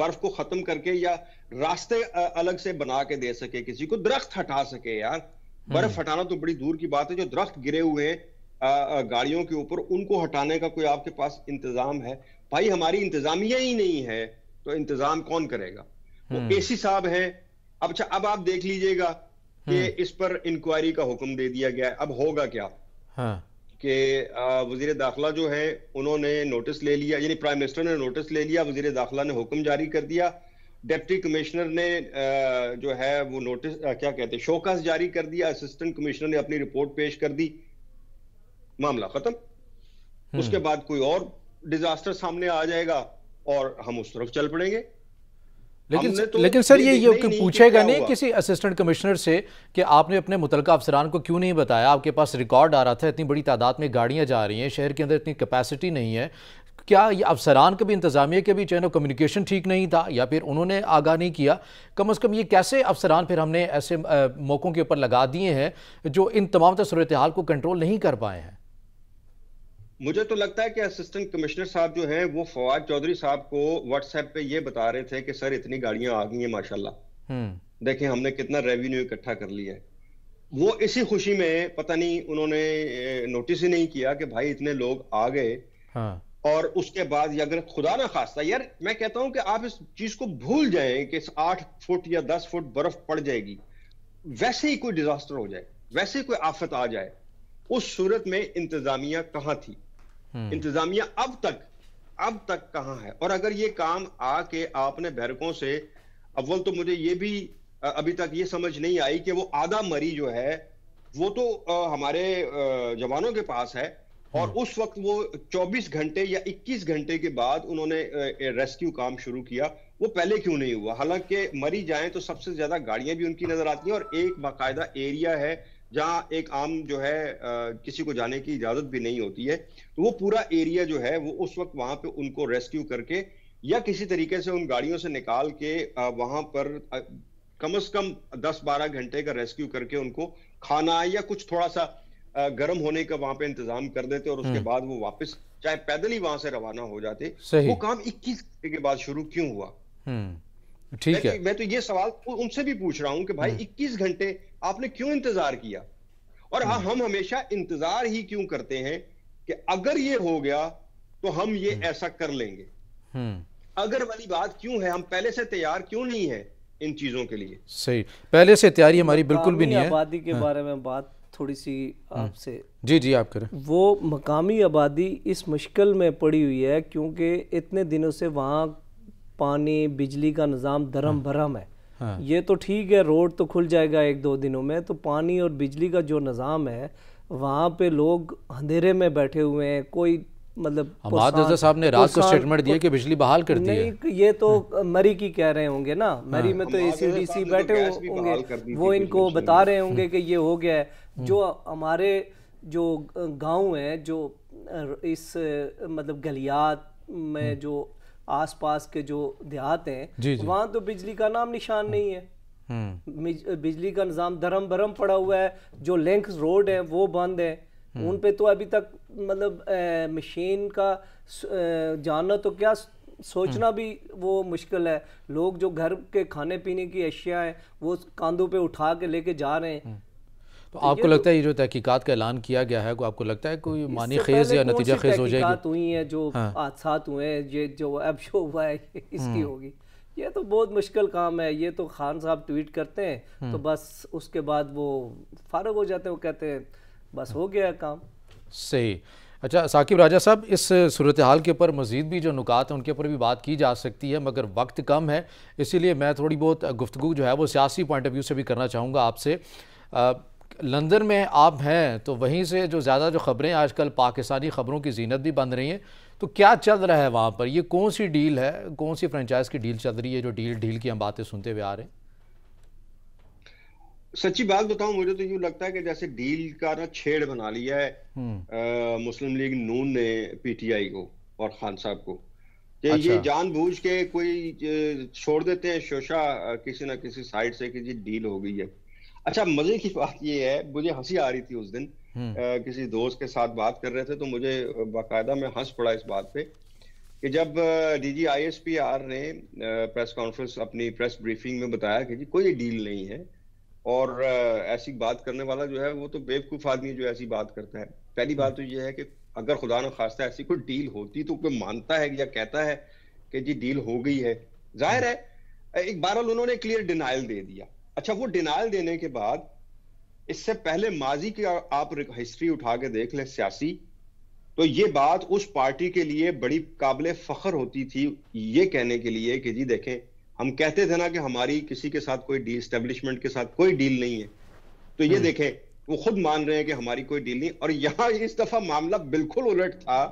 बर्फ को खत्म करके या रास्ते अलग से बना के दे सके किसी को दरख्त हटा सके यार हम्म। बर्फ हटाना तो बड़ी दूर की बात है जो दरख्त गिरे हुए हैं गाड़ियों के ऊपर उनको हटाने का कोई आपके पास इंतजाम है भाई हमारी इंतजामिया ही नहीं है तो इंतजाम कौन करेगा वो हम्म। सी साहब है अब अच्छा अब आप देख लीजिएगा कि हम्म। इस पर इंक्वायरी का हुक्म दे दिया गया है अब होगा क्या हाँ। कि वजीर दाखिला जो है उन्होंने नोटिस ले लिया यानी प्राइम मिनिस्टर ने नोटिस ले लिया वजीर दाखिला ने हुक्म जारी कर दिया डिप्टी कमिश्नर ने जो है वो नोटिस क्या कहते हैं शोकस जारी कर दिया असिस्टेंट कमिश्नर ने अपनी रिपोर्ट पेश कर दी मामला खत्म हम्म। उसके बाद कोई और डिजास्टर सामने आ जाएगा और हम उस तरफ चल पड़ेंगे लेकिन तो लेकिन सर ये ये पूछेगा नहीं, किसी असिस्टेंट कमिश्नर से कि आपने अपने मुतलका अफसरान को क्यों नहीं बताया आपके पास रिकॉर्ड आ रहा था इतनी बड़ी तादाद में गाड़ियाँ जा रही हैं शहर के अंदर इतनी कैपेसिटी नहीं है क्या ये अफसरान के भी इंतजामिया के भी चैन ऑफ कम्युनिकेशन ठीक नहीं था या फिर उन्होंने आगाह नहीं किया कम अज़ कम ये कैसे अफसरान फिर हमने ऐसे मौक़ों के ऊपर लगा दिए हैं जो इन तमाम तरह सूरत हाल को कंट्रोल नहीं कर पाए हैं मुझे तो लगता है कि असिस्टेंट कमिश्नर साहब जो हैं वो फवाद चौधरी साहब को व्हाट्सएप पे ये बता रहे थे कि सर इतनी गाड़ियां आ गई हैं माशाल्लाह हम्म। देखें हमने कितना रेवेन्यू इकट्ठा कर लिया है वो इसी खुशी में पता नहीं उन्होंने नोटिस ही नहीं किया कि भाई इतने लोग आ गए हाँ। और उसके बाद अगर खुदा ना खास्ता यार मैं कहता हूं कि आप इस चीज को भूल जाए कि आठ फुट या दस फुट बर्फ पड़ जाएगी वैसे ही कोई डिजास्टर हो जाए वैसे ही कोई आफत आ जाए उस सूरत में इंतजामिया कहाँ थी हम्म। इंतजामिया अब तक अब तक कहाँ है और अगर ये काम आके आपने बैरकों से अव्वल तो मुझे ये भी अभी तक ये समझ नहीं आई कि वो आधा मरी जो है वो तो हमारे जवानों के पास है हम्म। और उस वक्त वो 24 घंटे या 21 घंटे के बाद उन्होंने रेस्क्यू काम शुरू किया वो पहले क्यों नहीं हुआ हालांकि मरी जाए तो सबसे ज्यादा गाड़ियां भी उनकी नजर आती हैं और एक बाकायदा एरिया है जहाँ एक आम जो है आ, किसी को जाने की इजाजत भी नहीं होती है तो वो पूरा एरिया जो है वो उस वक्त वहां पे उनको रेस्क्यू करके या किसी तरीके से उन गाड़ियों से निकाल के आ, वहां पर आ, कम से कम 10-12 घंटे का रेस्क्यू करके उनको खाना या कुछ थोड़ा सा गर्म होने का वहां पे इंतजाम कर देते और उसके हम्म। बाद वो वापस चाहे पैदल ही वहां से रवाना हो जाते वो काम 21 घंटे के बाद शुरू क्यों हुआ हम्म, ठीक है मैं तो ये सवाल उनसे भी पूछ रहा हूँ कि भाई 21 हम्म। घंटे आपने क्यों इंतजार किया और हाँ, हम्म। हम हमेशा इंतजार ही क्यों करते हैं कि अगर ये हो गया तो हम ये हम्म। ऐसा कर लेंगे हम्म। अगर वाली बात क्यों है हम पहले से तैयार क्यों नहीं है इन चीजों के लिए सही पहले से तैयारी हमारी बिल्कुल भी नहीं है आबादी के हाँ। बारे में बात थोड़ी सी आपसे जी जी आप करें वो मकामी आबादी इस मुश्किल में पड़ी हुई है क्योंकि इतने दिनों से वहाँ पानी बिजली का निज़ाम धरम भरम है हाँ। ये तो ठीक है रोड तो खुल जाएगा एक दो दिनों में तो पानी और बिजली का जो निज़ाम है वहाँ पे लोग अंधेरे में बैठे हुए हैं कोई मतलब हाँ, साहब ने रात को स्टेटमेंट दिया कि बिजली बहाल कर दी है ये तो हाँ। मरी की कह रहे होंगे ना मरी में तो एसीडीसी तो बैठे होंगे वो इनको बता रहे होंगे हम्म। कि ये हो गया है हम्म। जो हमारे जो गांव हैं जो इस मतलब गलियात में हम्म। जो आसपास के जो देहात हैं वहाँ तो बिजली का नाम निशान हम्म। नहीं है हम्म। बिजली का निज़ाम धरम भरम पड़ा हुआ है जो लिंक रोड है वो बंद है हम्म। उन पे तो अभी तक मतलब मशीन का जानना तो क्या सोचना भी वो मुश्किल है लोग जो घर के खाने पीने की अशिया है वो कांधों पे उठा के लेके जा रहे हैं तो, तो आपको तो लगता है ये जो तहकीकत का ऐलान किया गया है को आपको लगता है कोई मानी खेज या नतीजा खेज हो जाएगी हुई है जो हाँ। हादसा हुए हैं ये जो अब शो हुआ है इसकी हम्म। होगी ये तो बहुत मुश्किल काम है ये तो खान साहब ट्वीट करते हैं तो हम्म। बस उसके बाद वो फारग हो जाते हैं वो कहते हैं बस हो गया काम सही अच्छा साकिब राजा साहब इस सूरत हाल के ऊपर मज़ीद भी जो नुकात हैं उनके ऊपर भी बात की जा सकती है मगर वक्त कम है इसीलिए मैं थोड़ी बहुत गुफ्तु जो है वो सियासी पॉइंट ऑफ व्यू से भी करना चाहूँगा आपसे लंदन में आप हैं तो वहीं से जो ज़्यादा जो ख़बरें आजकल पाकिस्तानी ख़बरों की जीनत भी बन रही हैं तो क्या चल रहा है वहाँ पर ये कौन सी डील है कौन सी फ्रेंचाइज की डील चल रही है जो डील डील की हम बातें सुनते हुए आ रहे हैं सच्ची बात बताऊं मुझे तो यू लगता है कि जैसे डील का ना छेड़ बना लिया है आ, हम्म। मुस्लिम लीग नून ने पीटीआई को और खान साहब को कि अच्छा। ये जानबूझ के कोई छोड़ देते हैं शोशा किसी ना किसी साइड से कि जी डील हो गई है अच्छा मजे की बात ये है मुझे हंसी आ रही थी उस दिन आ, हम्म। किसी दोस्त के साथ बात कर रहे थे तो मुझे बाकायदा में हंस पड़ा इस बात पे कि जब डीजी आर ने प्रेस कॉन्फ्रेंस अपनी प्रेस ब्रीफिंग में बताया कि जी कोई डील नहीं है और ऐसी बात करने वाला जो है वो तो बेवकूफ आदमी जो ऐसी बात करता है पहली बात तो ये है कि अगर खुदा न खास्ता ऐसी कोई डील होती तो कोई मानता है या कहता है कि जी डील हो गई है जाहिर है एक बार उन्होंने क्लियर डिनाइल दे दिया अच्छा वो डिनाइल देने के बाद इससे पहले माजी की आप हिस्ट्री उठा के देख लें सियासी तो ये बात उस पार्टी के लिए बड़ी काबिल फखर होती थी ये कहने के लिए कि जी देखें हम कहते थे ना कि हमारी किसी के साथ कोई डील स्टेब्लिशमेंट के साथ कोई डील नहीं है तो ये हम्म। देखें वो खुद मान रहे हैं कि हमारी कोई डील नहीं और यहाँ इस दफा मामला बिल्कुल उलट था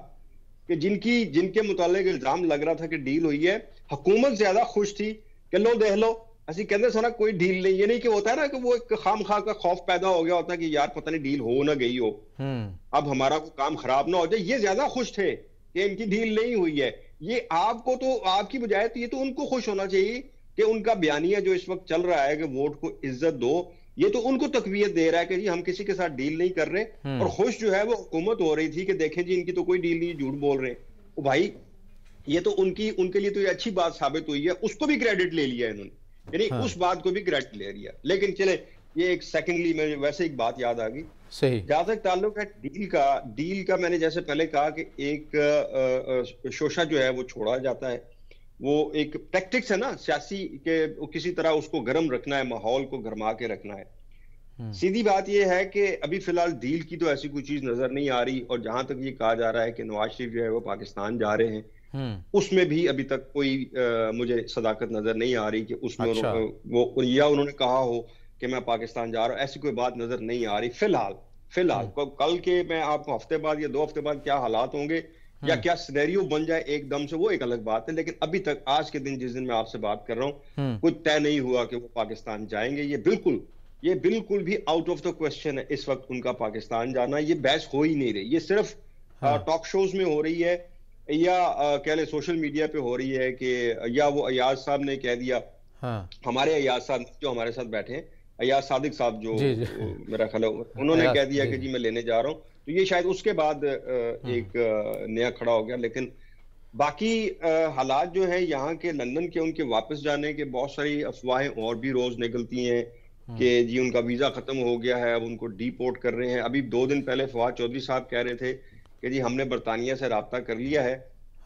कि जिनकी जिनके मुतालिक इल्जाम लग रहा था कि डील हुई है हुकूमत ज्यादा खुश थी कि लो देख लो असली के अंदर सोना कोई डील नहीं ये नहीं कि होता है ना कि वो एक खाम खा का खौफ पैदा हो गया होता है कि यार पता नहीं डील हो ना गई हो हम्म। अब हमारा को काम खराब ना हो जाए ये ज्यादा खुश थे कि इनकी डील नहीं हुई है ये आपको तो आपकी बजाय तो ये तो उनको खुश होना चाहिए कि उनका बयानिया जो इस वक्त चल रहा है कि वोट को इज्जत दो ये तो उनको तकवीत दे रहा है कि जी हम किसी के साथ डील नहीं कर रहे हम्म। और खुश जो है वो हुकूमत हो रही थी कि देखे जी इनकी तो कोई डील नहीं झूठ बोल रहे भाई ये तो उनकी उनके लिए तो ये अच्छी बात साबित हुई है उसको भी क्रेडिट ले लिया इन्होंने यानी हाँ। उस बात को भी ग्रेट ले रही है लेकिन चले ये एक सेकेंडली मुझे वैसे एक बात याद आ गई सही जहां तक ताल्लुक है डील का डील का मैंने जैसे पहले कहा कि एक आ, आ, शोशा जो है वो छोड़ा जाता है वो एक टैक्टिक्स है ना सियासी के किसी तरह उसको गर्म रखना है माहौल को गर्मा के रखना है हम्म। सीधी बात यह है कि अभी फिलहाल डील की तो ऐसी कोई चीज नजर नहीं आ रही और जहां तक ये कहा जा रहा है कि नवाज शरीफ जो है वो पाकिस्तान जा रहे हैं हम्म। उसमें भी अभी तक कोई आ, मुझे सदाकत नजर नहीं आ रही कि उसमें अच्छा। वो या उन्होंने कहा हो कि मैं पाकिस्तान जा रहा हूँ ऐसी कोई बात नजर नहीं आ रही फिलहाल फिलहाल हम्म। कल के मैं आपको हफ्ते बाद या दो हफ्ते बाद क्या हालात होंगे या हम्म। क्या सिनेरियो बन जाए एकदम से वो एक अलग बात है लेकिन अभी तक आज के दिन जिस दिन मैं आपसे बात कर रहा हूँ कुछ तय नहीं हुआ कि वो पाकिस्तान जाएंगे ये बिल्कुल ये बिल्कुल भी आउट ऑफ द क्वेश्चन है इस वक्त उनका पाकिस्तान जाना ये बहस हो ही नहीं रही ये सिर्फ टॉक शोज हाँ। में हो रही है या कह ले सोशल मीडिया पे हो रही है कि या वो अयाज साहब ने कह दिया हाँ। हमारे अयाज साहब जो हमारे साथ बैठे हैं अयाज सादिक साहब जो जी, जी। मेरा ख्याल उन्होंने कह दिया कि जी मैं लेने जा रहा हूँ तो ये शायद उसके बाद हाँ। एक नया खड़ा हो गया लेकिन बाकी हालात जो है यहाँ के लंदन के उनके वापस जाने के बहुत सारी अफवाहें और भी रोज निकलती हैं हाँ। कि जी उनका वीजा खत्म हो गया है अब उनको डीपोर्ट कर रहे हैं अभी दो दिन पहले फवाद चौधरी साहब कह रहे थे कि जी हमने बरतानिया से रबता कर लिया है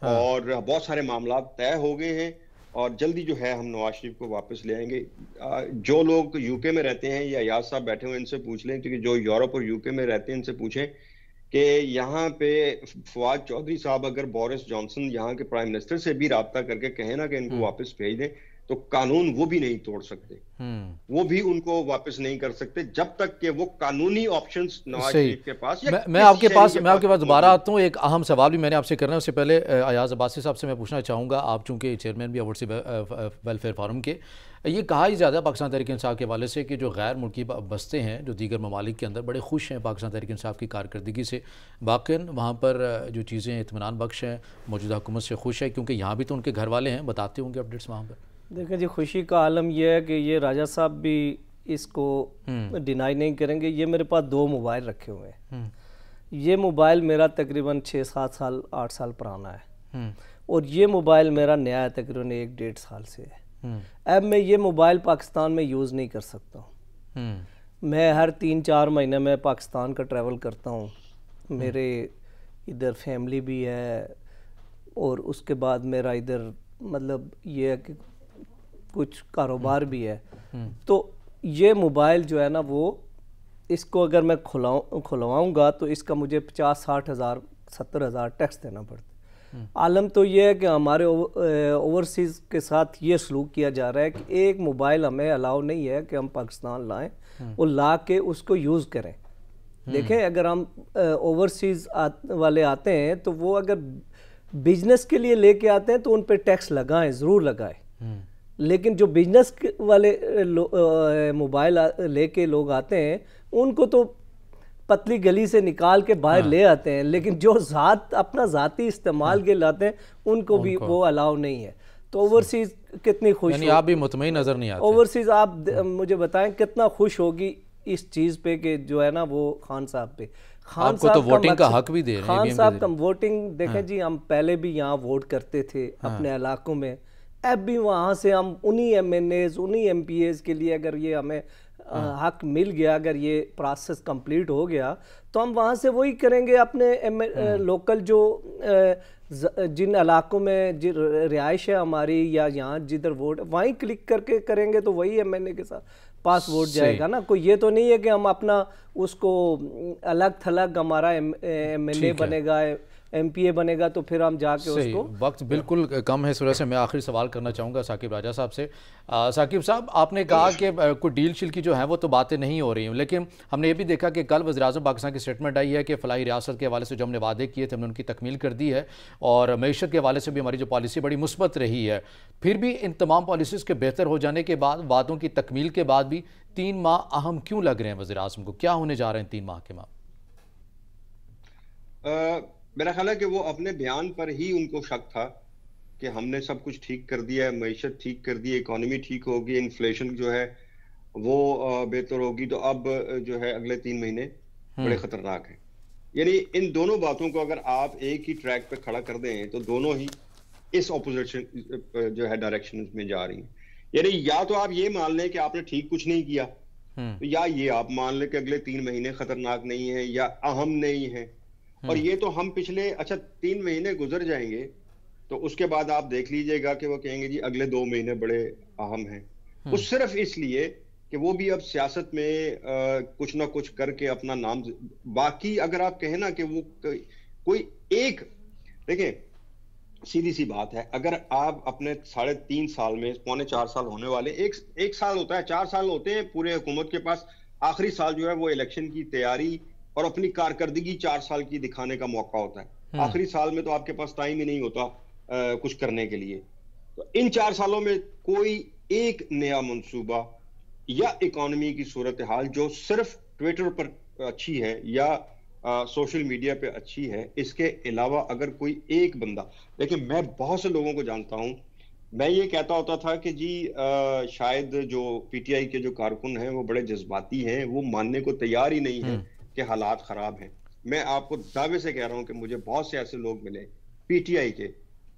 हाँ। और बहुत सारे मामला तय हो गए हैं और जल्दी जो है हम नवाज शरीफ को वापस ले आएंगे जो लोग यूके में रहते हैं या याद साहब बैठे हुए इनसे पूछ लें क्योंकि जो यूरोप और यूके में रहते हैं इनसे पूछें कि यहाँ पे फवाद चौधरी साहब अगर बोरिस जॉनसन यहाँ के प्राइम मिनिस्टर से भी रबता करके कहें ना कि इनको हाँ। वापस भेज दें तो कानून वो भी नहीं तोड़ सकते हम्म। वो भी उनको वापस नहीं कर सकते जब तक कि वो कानूनी ऑप्शन नवाज शरीफ के पास या मैं, मैं आपके पास मैं आपके पास दोबारा आता हूँ एक अहम सवाल भी मैंने आपसे करना है उससे पहले अयाज अब्बासी साहब से मैं पूछना चाहूँगा आप चूंकि चेयरमैन भी अवर्सी वेलफेयर फॉरम के ये कहा ही जाता है पाकिस्तान तहरीक इंसाफ के वाले से कि जो गैर मुल्की बस्ते हैं जो दीगर ममालिक के अंदर बड़े खुश हैं पाकिस्तान तहरीक इंसाफ की कारकर्दगी से वाक़ वहाँ पर जो चीज़ें इतमान बख्श हैं मौजूदा हुकूमत से खुश है क्योंकि यहाँ भी तो उनके घर वाले हैं बताते होंगे अपडेट्स वहाँ पर देखिए जी खुशी का आलम यह है कि ये राजा साहब भी इसको डिनाई हम्म। नहीं करेंगे ये मेरे पास दो मोबाइल रखे हुए हैं हम्म। ये मोबाइल मेरा तकरीबन छः सात साल आठ साल पुराना है हम्म। और ये मोबाइल मेरा नया है तकरीबन एक डेढ़ साल से है अब मैं ये मोबाइल पाकिस्तान में यूज़ नहीं कर सकता हूँ मैं हर तीन चार महीने में पाकिस्तान का ट्रैवल करता हूँ मेरे इधर फैमिली भी है और उसके बाद मेरा इधर मतलब ये है कि कुछ कारोबार भी है हम्म। तो ये मोबाइल जो है ना वो इसको अगर मैं खुलाऊ खुलवाऊँगा तो इसका मुझे पचास साठ हज़ार सत्तर हज़ार टैक्स देना पड़ता हम्म। आलम तो ये है कि हमारे ओवरसीज़ के साथ ये सलूक किया जा रहा है कि एक मोबाइल हमें अलाउ नहीं है कि हम पाकिस्तान लाएं हम्म। और ला के उसको यूज़ करें देखें अगर हम ओवरसीज़ वाले आते हैं तो वो अगर बिजनेस के लिए लेके आते हैं तो उन पर टैक्स लगाएं ज़रूर लगाएं लेकिन जो बिजनेस वाले मोबाइल लेके लोग आते हैं उनको तो पतली गली से निकाल के बाहर हाँ। ले आते हैं लेकिन जो ज़ात अपना ज़ाती इस्तेमाल हाँ। के लाते हैं उनको, भी वो अलाउ नहीं है तो ओवरसीज़ कितनी खुश यानी आप भी मुतमिन नज़र नहीं आते ओवरसीज़ आप हाँ। मुझे बताएं कितना खुश होगी इस चीज़ पे कि जो है ना वो खान साहब पे खान तो साहब तो वोटिंग का हक भी दे रहे हैं खान साहब का वोटिंग देखें हाँ। जी हम पहले भी यहाँ वोट करते थे हाँ। अपने इलाकों में अब भी वहाँ से हम उन्हीं एम एन एज उन्हीं एम पी एज के लिए अगर ये हमें हाँ। हक मिल गया अगर ये प्रोसेस कंप्लीट हो गया तो हम वहाँ से वही करेंगे अपने एम लोकल हाँ। जो जिन इलाकों में रिहाइश है हमारी या यहाँ जिधर वोट वहीं क्लिक करके करेंगे तो वही एम एन ए के साथ पास वोट जाएगा ना कोई ये तो नहीं है कि हम अपना उसको अलग थलग हमारा एम एल ए बनेगा एमपीए बनेगा तो फिर हम जाके उसको वक्त बिल्कुल कम है वजह से मैं आखिरी सवाल करना चाहूँगा साकिब राजा साहब से साकिब साहब आपने कहा कि कोई डील शील की जो है वो तो बातें नहीं हो रही हैं लेकिन हमने ये भी देखा कि कल वजी अजम पाकिस्तान की स्टेटमेंट आई है कि फ़लाई रियासत के हवाले से जो हमने वादे किए थे हमने उनकी तकमील कर दी है और मीशत के हवाले से भी हमारी जो पॉलिसी बड़ी मुस्बत रही है फिर भी इन तमाम पॉलिसीज़ के बेहतर हो जाने के बाद वादों की तकमील के बाद भी तीन माह अहम क्यों लग रहे हैं वजी को क्या होने जा रहे हैं तीन माह के माह मेरा ख्याल है कि वो अपने बयान पर ही उनको शक था कि हमने सब कुछ ठीक कर दिया है मीशत ठीक कर दी है इकोनॉमी ठीक होगी इन्फ्लेशन जो है वो बेहतर होगी तो अब जो है अगले तीन महीने हम्म। बड़े खतरनाक हैं यानी इन दोनों बातों को अगर आप एक ही ट्रैक पर खड़ा कर दें तो दोनों ही इस ऑपोजिशन जो है डायरेक्शन में जा रही हैं यानी या तो आप ये मान लें कि आपने ठीक कुछ नहीं किया तो या ये आप मान लें कि अगले तीन महीने खतरनाक नहीं है या अहम नहीं है और हम्म। ये तो हम पिछले अच्छा तीन महीने गुजर जाएंगे तो उसके बाद आप देख लीजिएगा कि वो कहेंगे जी अगले दो महीने बड़े अहम हैं वो हम्म। सिर्फ इसलिए कि वो भी अब सियासत में आ, कुछ ना कुछ करके अपना नाम बाकी अगर आप कहें ना कि वो कोई एक देखे सीधी सी बात है अगर आप अपने साढ़े तीन साल में पौने चार साल होने वाले एक एक साल होता है चार साल होते हैं पूरे हुकूमत के पास आखिरी साल जो है वो इलेक्शन की तैयारी और अपनी कारकर्दगी चार साल की दिखाने का मौका होता है हम्म। आखिरी साल में तो आपके पास टाइम ही नहीं होता आ, कुछ करने के लिए तो इन चार सालों में कोई एक नया मंसूबा या इकोनॉमी की सूरत हाल जो सिर्फ ट्विटर पर अच्छी है या आ, सोशल मीडिया पे अच्छी है इसके अलावा अगर कोई एक बंदा देखिए मैं बहुत से लोगों को जानता हूं मैं ये कहता होता था कि जी आ, शायद जो पीटीआई के जो कारकुन हैं वो बड़े जज्बाती हैं वो मानने को तैयार ही नहीं है हम्म। के हालात खराब हैं मैं आपको दावे से कह रहा हूँ कि मुझे बहुत से ऐसे लोग मिले पीटीआई के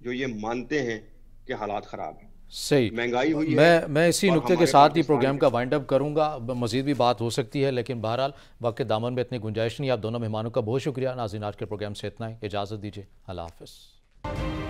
जो ये मानते हैं कि हालात खराब हैं सही महंगाई हुई मैं है मैं इसी नुक्ते के साथ ही प्रोग्राम का वाइंड अप करूंगा मजीद भी बात हो सकती है लेकिन बहरहाल वक्त के दामन में इतनी गुंजाइश नहीं आप दोनों मेहमानों का बहुत शुक्रिया नाजिन आज के प्रोग्राम से इतना ही इजाज़त दीजिए अल्लाह हाफ